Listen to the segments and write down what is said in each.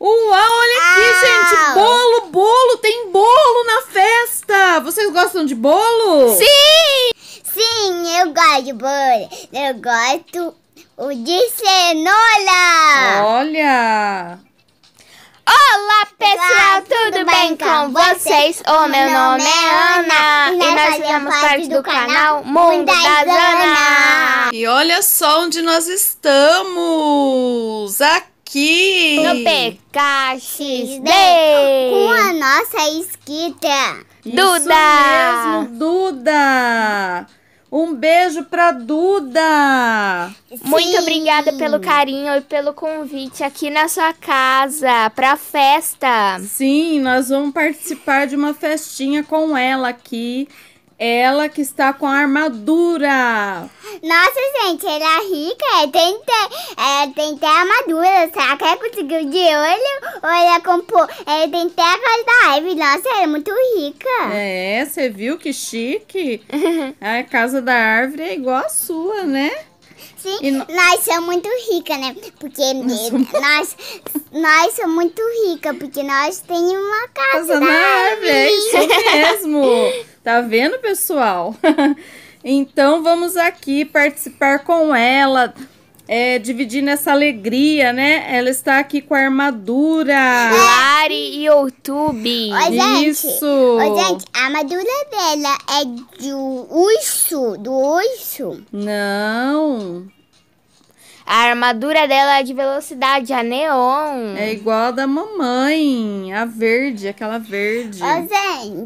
Uau, olha aqui, gente! Bolo, bolo! Tem bolo na festa! Vocês gostam de bolo? Sim! Sim, eu gosto de bolo. Eu gosto o de cenoura. Olha, Olá, pessoal! Olá, tudo, tudo bem, com vocês? O meu, nome é, é Ana e nós fazemos parte do canal Mundo das Ana. E olha só onde nós estamos! Aqui! aqui. No PKXD. Né? Né? Com a nossa esquita Duda. Isso mesmo, Duda. Um beijo pra Duda! Sim. Muito obrigada pelo carinho e pelo convite aqui na sua casa, pra festa! Sim, nós vamos participar de uma festinha com ela aqui ela que está com a armadura. Nossa, gente, ela é rica, é, tem, ela é, tem até armadura. Será que ela conseguiu de olho? Ou ela comprou? Ela é, tem até a casa da Ivy. Nossa, ela é muito rica. É, você viu que chique? a casa da árvore é igual a sua, né? Sim, nós somos muito ricas, né? Porque nós, nós, nós somos muito ricas, porque nós temos uma casa, casa da árvore. É isso mesmo. Tá vendo, pessoal? então vamos aqui participar com ela, é, dividindo essa alegria, né? Ela está aqui com a armadura. Lari e Outube. Isso. gente, a armadura dela é do urso, do urso? Não. A armadura dela é de velocidade, a neon. É igual a da mamãe, a verde, aquela verde. Ô,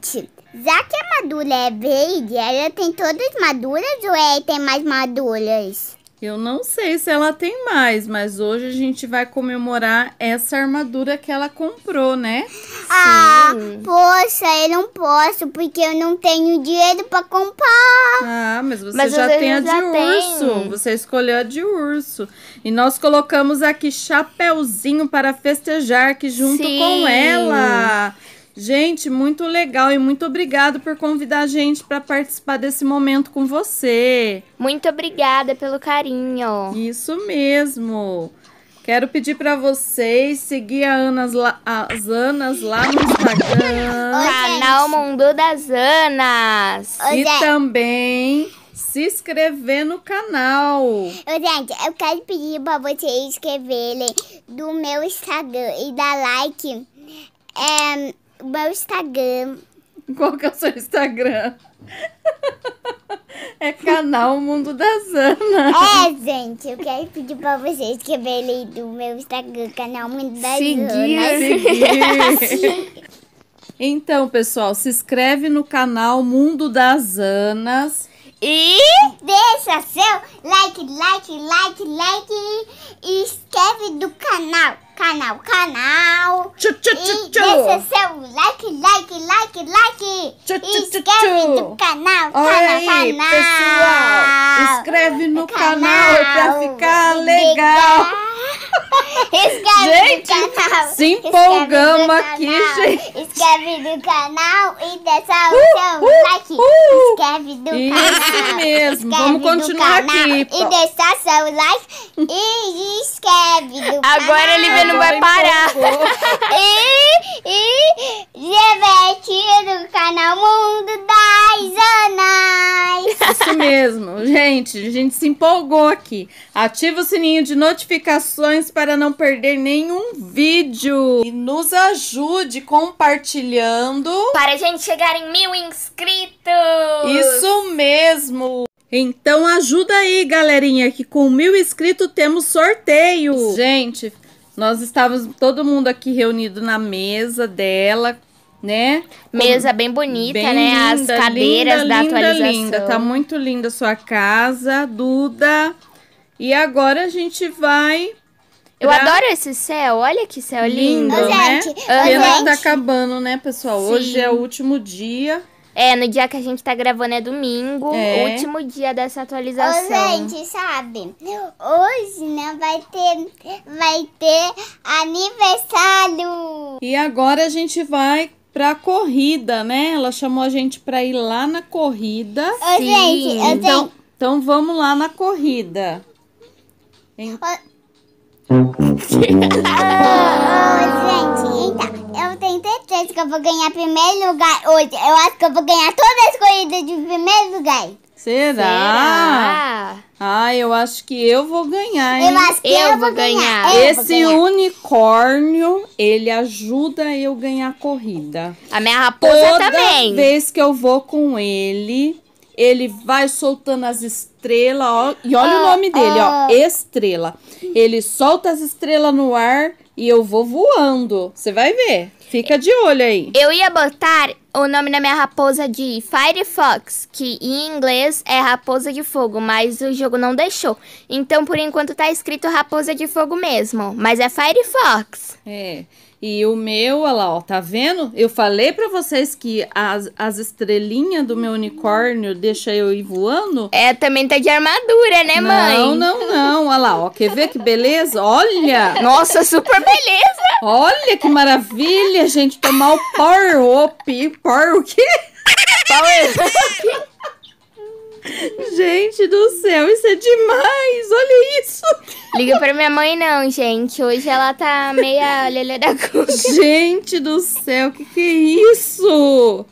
gente, já que a madura é verde, ela tem todas as maduras ou é, tem mais maduras? Eu não sei se ela tem mais, mas hoje a gente vai comemorar essa armadura que ela comprou, né? Ah, Sim. poxa, eu não posso porque eu não tenho dinheiro para comprar. Ah, mas você mas já tem a de urso. Tem. Você escolheu a de urso. E nós colocamos aqui chapéuzinho para festejar que junto Sim. com ela. Gente, muito legal e muito obrigado por convidar a gente para participar desse momento com você. Muito obrigada pelo carinho. Isso mesmo. Quero pedir para vocês seguir Anas lá, as Anas lá no Instagram. Oi, Canal Mundo das Anas. Oi, e gente. também se inscrever no canal. Oi, gente, eu quero pedir para vocês inscreverem do meu Instagram e dar like. É, meu Instagram. Qual que é o seu Instagram? É canal Mundo da Zana. É, gente, eu quero pedir pra vocês escreverem do meu Instagram, canal Mundo da seguir, Zana. Seguir. Então, pessoal, se inscreve no canal Mundo das Anas e deixa seu like, like, like, like e inscreve do canal, canal, canal. Tchau, Deixa seu like, like, like, like. Tchau, tchau, inscreve tchau, do canal, Olha canal, aí, canal. pessoal, inscreve no canal, canal pra ficar legal. legal. Inscreve Gente, no canal. se empolgamos aqui, canal. gente. Inscreve no canal e deixa uh, uh, like. Uh, Escreve do Isso canal. mesmo. Escreve Vamos continuar aqui. E deixa o seu like e inscreve no canal. Agora ele Lívia não vai parar. e, e, gente, no canal Mundo isso mesmo. Gente, a gente se empolgou aqui. Ativa o sininho de notificações para não perder nenhum vídeo. E nos ajude compartilhando. Para a gente chegar em mil inscritos. Isso mesmo. Então ajuda aí, galerinha, que com mil inscritos temos sorteio. Gente, nós estávamos todo mundo aqui reunido na mesa dela, né? Mesa bem bonita, bem né? Linda, As cadeiras linda, da linda, atualização. Linda, tá muito linda a sua casa, Duda. E agora a gente vai eu pra... adoro esse céu, olha que céu lindo, lindo né? né? Pena tá acabando, né, pessoal? Sim. Hoje é o último dia. É, no dia que a gente tá gravando é domingo, é. último dia dessa atualização. Ô, gente, sabe? Hoje, né, vai ter, vai ter aniversário. E agora a gente vai pra corrida, né? Ela chamou a gente pra ir lá na corrida. Ô, Sim. gente, eu então, tenho... então vamos lá na corrida. Ô, gente, então, eu tenho certeza que eu vou ganhar primeiro lugar hoje. Eu acho que eu vou ganhar todas as corridas de primeiro lugar. Será? Será? Ah, eu acho que eu vou ganhar, hein? Eu acho que eu, eu vou ganhar. ganhar. Esse vou ganhar. unicórnio, ele ajuda eu ganhar corrida. A minha raposa Toda também. Toda vez que eu vou com ele, ele vai soltando as estrelas, ó, e olha ah, o nome dele, ah. ó, estrela. Ele solta as estrelas no ar e eu vou voando. Você vai ver. Fica de olho aí. Eu ia botar o nome da minha raposa de Firefox, que em inglês é raposa de fogo, mas o jogo não deixou. Então, por enquanto tá escrito raposa de fogo mesmo, mas é Firefox. É. E o meu, olha lá, ó, tá vendo? Eu falei para vocês que as, as estrelinhas do meu unicórnio deixa eu ir voando. É, também tá de armadura, né, mãe? Não, não, não. Olha lá, ó. Quer ver que beleza? Olha! Nossa, super beleza! Olha que maravilha, gente. Tomar o Power Up. Power o quê? Power Up. Gente do céu, isso é demais! Olha isso! Liga pra minha mãe, não, gente. Hoje ela tá meia lelé da cuca. Gente do céu, que que é isso?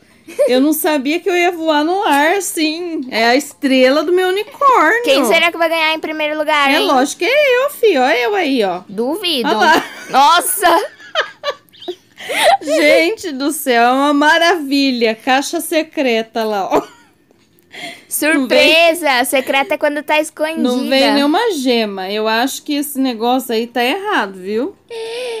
Eu não sabia que eu ia voar no ar, sim. É a estrela do meu unicórnio. Quem será que vai ganhar em primeiro lugar? É lógico que é eu, filho. Olha eu aí, ó. Duvido. lá. Nossa! Gente do céu, é uma maravilha. Caixa secreta lá, ó. Surpresa! Vem... Secreta é quando tá escondida. Não vem nenhuma gema. Eu acho que esse negócio aí tá errado, viu?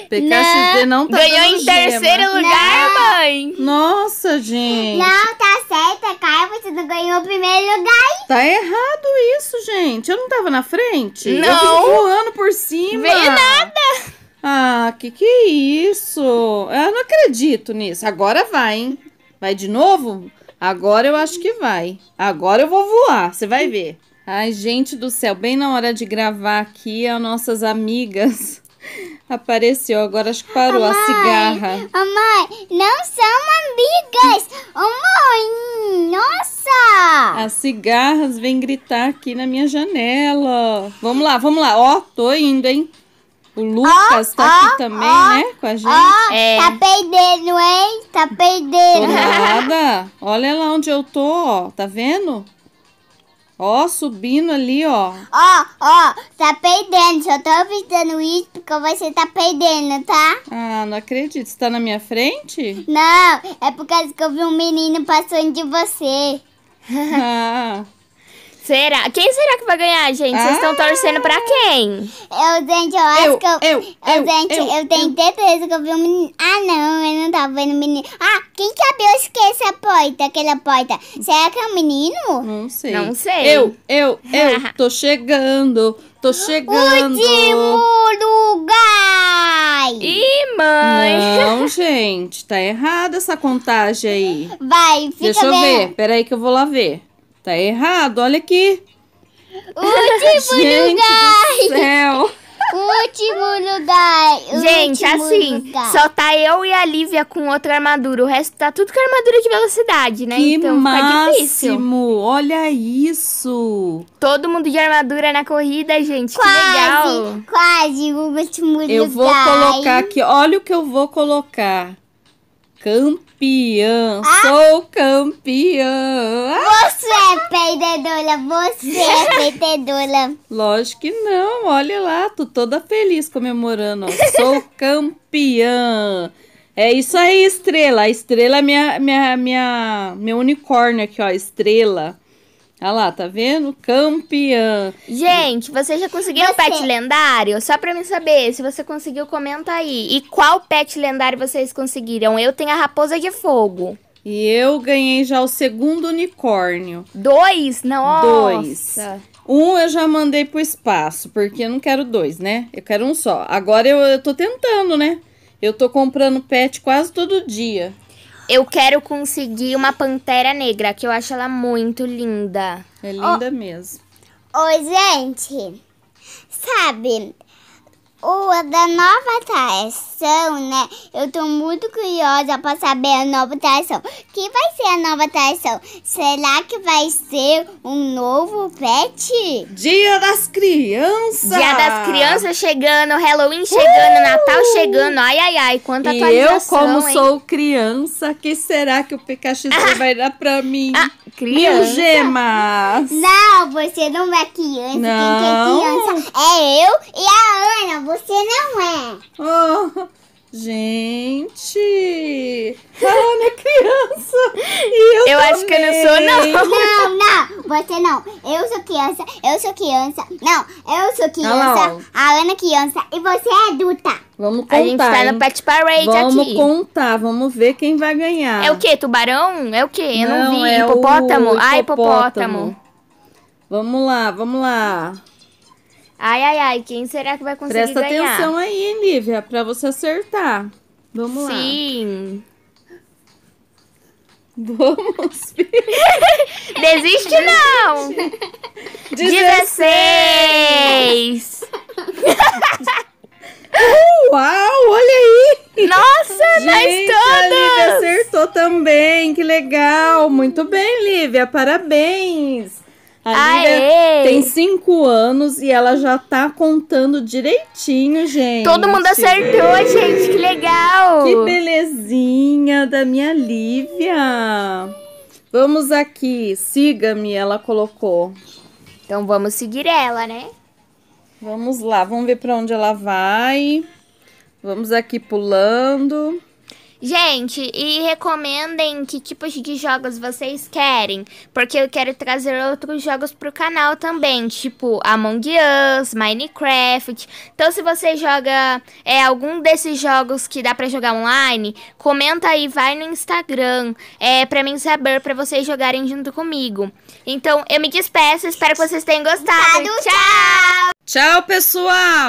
PKXD não, não tá Ganhou em gema. terceiro lugar, não. mãe! Nossa, gente! Não, tá certo, Caio, você não ganhou o primeiro lugar. Tá errado isso, gente. Eu não tava na frente? Não. Eu voando por cima. nada! Ah, que que é isso? Eu não acredito nisso. Agora vai, hein? Vai de novo? Agora eu acho que vai. Agora eu vou voar, você vai ver. Ai, gente do céu, bem na hora de gravar aqui, as nossas amigas apareceu. Agora acho que parou a, a mãe, cigarra. A mãe, não são amigas. Ô mãe, nossa! As cigarras vêm gritar aqui na minha janela. Vamos lá, vamos lá. Ó, tô indo, hein? O Lucas oh, tá aqui ah, ah, também, ah, né? Com a gente. Tá é. Tá perdendo, hein? Tá perdendo. Nada. Olha lá onde eu tô, ó. Tá vendo? Ó, subindo ali, ó. Ó, ó, tá perdendo. Só tô avisando isso porque você tá perdendo, tá? Ah, não acredito. Você tá na minha frente? Não, é por causa que eu vi um menino passando de você. Ah. Será? Quem será que vai ganhar, gente? Vocês estão torcendo pra ah. quem? Eu, gente, eu acho eu, que eu. Eu, eu, gente, eu, eu, tenho certeza que eu vi um menino. Ah, não, eu não tava vendo o menino. Ah, quem que abriu esqueci a porta, aquela porta? Será que é um menino? Não sei. Não sei. Eu, eu, eu tô chegando. Tô chegando. Último lugar! Ih, mãe! Não, gente, tá errada essa contagem aí. Vai, fica Deixa eu bem... ver, peraí que eu vou lá ver. Tá errado, olha aqui. Último Gente lugar. do céu. Último lugar. Gente, último assim, lugar. só tá eu e a Lívia com outra armadura. O resto tá tudo com armadura de velocidade, né? Que então máximo. difícil. Olha isso! Todo mundo de armadura na corrida, gente. Quase, que legal. Quase o último eu lugar. Eu vou colocar aqui. Olha o que eu vou colocar campeã. Ah. Sou campeã. Você é perdedora, você é perdedora. Lógico que não, olha lá, tô toda feliz comemorando. Sou campeã. É isso aí, estrela. A estrela é minha, minha, minha, meu unicórnio aqui, ó, estrela. Olha lá, tá vendo? Campeã. Gente, você já conseguiu você... o pet lendário? Só pra mim saber, se você conseguiu, comenta aí. E qual pet lendário vocês conseguiram? Eu tenho a raposa de fogo. E eu ganhei já o segundo unicórnio. Dois? Nossa. Dois. Um eu já mandei pro espaço, porque eu não quero dois, né? Eu quero um só. Agora eu, eu tô tentando, né? Eu tô comprando pet quase todo dia. Eu quero conseguir uma pantera negra, que eu acho ela muito linda. É linda oh. mesmo. Oi, gente. Sabe, o da nova Tars atração, né? Eu tô muito curiosa para saber a nova atração. Que vai ser a nova atração? Será que vai ser um novo pet? Dia das crianças! Dia das crianças chegando, Halloween chegando, uh! Natal chegando. Ai, ai, ai, quanta e atualização. Eu, como hein? sou criança, que será que o Pikachu ah! vai dar pra mim? Ah, criança? Mil gemas! Não, você não é criança. Não. Quem é criança é eu e a Ana. Você não é. Oh, Gente! Ela é criança! E eu, eu acho que eu não sou, não! Não, não! Você não! Eu sou criança, eu sou criança! Não, eu sou criança, não. a Ana é criança e você é adulta! Vamos contar. A gente tá hein? no Pet Parade vamos aqui. Vamos contar, vamos ver quem vai ganhar. É o quê? Tubarão? É o quê? Eu não, não vi. É hipopótamo? O... Ah, hipopótamo. Vamos lá, vamos lá. Ai, ai, ai, quem será que vai conseguir Presta ganhar? Presta atenção aí, Lívia, pra você acertar. Vamos Sim. lá. Sim. Vamos, Desiste não! 16! Uau, olha aí! Nossa, Gente, nós todos! A Lívia acertou também, que legal! Muito bem, Lívia, parabéns! A tem cinco anos e ela já tá contando direitinho, gente. Todo mundo acertou, gente. Que legal. Que belezinha da minha Lívia. Vamos aqui. Siga-me, ela colocou. Então vamos seguir ela, né? Vamos lá. Vamos ver para onde ela vai. Vamos aqui pulando. Gente, e recomendem que tipos de jogos vocês querem, porque eu quero trazer outros jogos pro canal também, tipo Among Us, Minecraft. Então, se você joga é, algum desses jogos que dá para jogar online, comenta aí, vai no Instagram, é, pra mim saber, para vocês jogarem junto comigo. Então, eu me despeço, espero que vocês tenham gostado. Tchau! Tchau, pessoal!